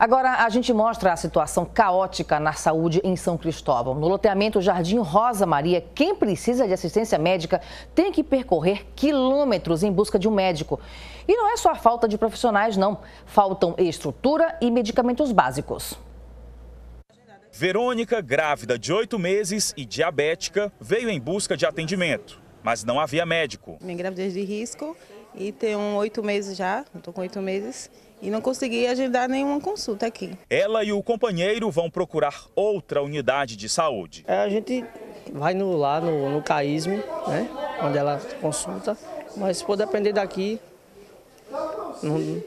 Agora a gente mostra a situação caótica na saúde em São Cristóvão. No loteamento Jardim Rosa Maria, quem precisa de assistência médica tem que percorrer quilômetros em busca de um médico. E não é só a falta de profissionais, não. Faltam estrutura e medicamentos básicos. Verônica, grávida de oito meses e diabética, veio em busca de atendimento mas não havia médico. Minha gravidez de risco e tenho oito meses já, estou com oito meses, e não consegui agendar nenhuma consulta aqui. Ela e o companheiro vão procurar outra unidade de saúde. É, a gente vai no, lá no, no CAISME, né, onde ela consulta, mas se for depender daqui, não,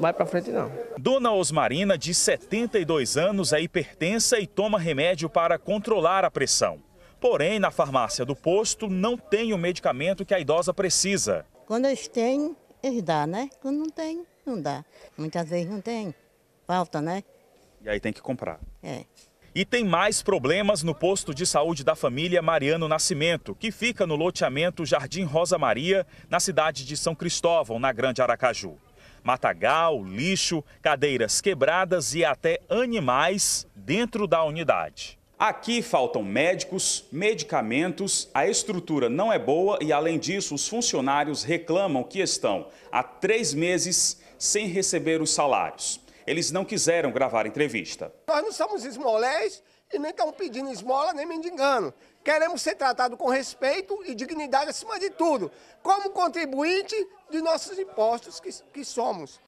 vai para frente não. Dona Osmarina, de 72 anos, é hipertensa e toma remédio para controlar a pressão. Porém, na farmácia do posto não tem o medicamento que a idosa precisa. Quando eles têm, eles dão, né? Quando não tem, não dá. Muitas vezes não tem. Falta, né? E aí tem que comprar. É. E tem mais problemas no posto de saúde da família Mariano Nascimento, que fica no loteamento Jardim Rosa Maria, na cidade de São Cristóvão, na Grande Aracaju. Matagal, lixo, cadeiras quebradas e até animais dentro da unidade. Aqui faltam médicos, medicamentos, a estrutura não é boa e, além disso, os funcionários reclamam que estão há três meses sem receber os salários. Eles não quiseram gravar entrevista. Nós não somos esmolés e nem estamos pedindo esmola nem mendigando. Queremos ser tratados com respeito e dignidade acima de tudo, como contribuinte de nossos impostos que, que somos.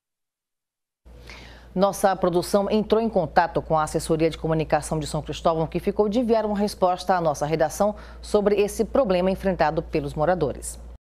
Nossa produção entrou em contato com a assessoria de comunicação de São Cristóvão, que ficou de enviar uma resposta à nossa redação sobre esse problema enfrentado pelos moradores.